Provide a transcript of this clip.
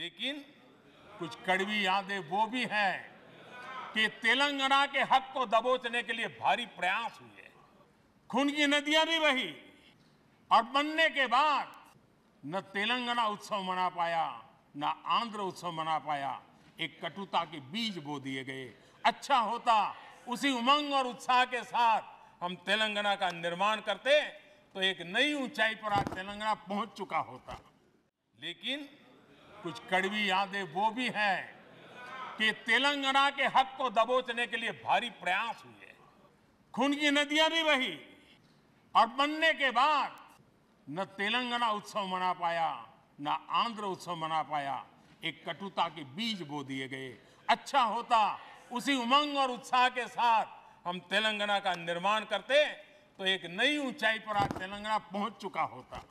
लेकिन कुछ कड़वी यादें वो भी हैं कि तेलंगाना के हक को दबोचने के लिए भारी प्रयास हुए खून की नदियां भी बही और बनने के बाद न तेलंगाना उत्सव मना पाया न आंध्र उत्सव मना पाया एक कटुता के बीज बो दिए गए अच्छा होता उसी उमंग और उत्साह के साथ हम तेलंगाना का निर्माण करते तो एक नई ऊंचाई पर आज तेलंगाना पहुंच चुका होता लेकिन कुछ कड़वी यादें वो भी हैं कि तेलंगाना के हक को दबोचने के लिए भारी प्रयास हुए खून की नदियां भी बही और बनने के बाद न तेलंगाना उत्सव मना पाया न आंध्र उत्सव मना पाया एक कटुता के बीज बो दिए गए अच्छा होता उसी उमंग और उत्साह के साथ हम तेलंगाना का निर्माण करते तो एक नई ऊंचाई पर आज तेलंगाना पहुंच चुका होता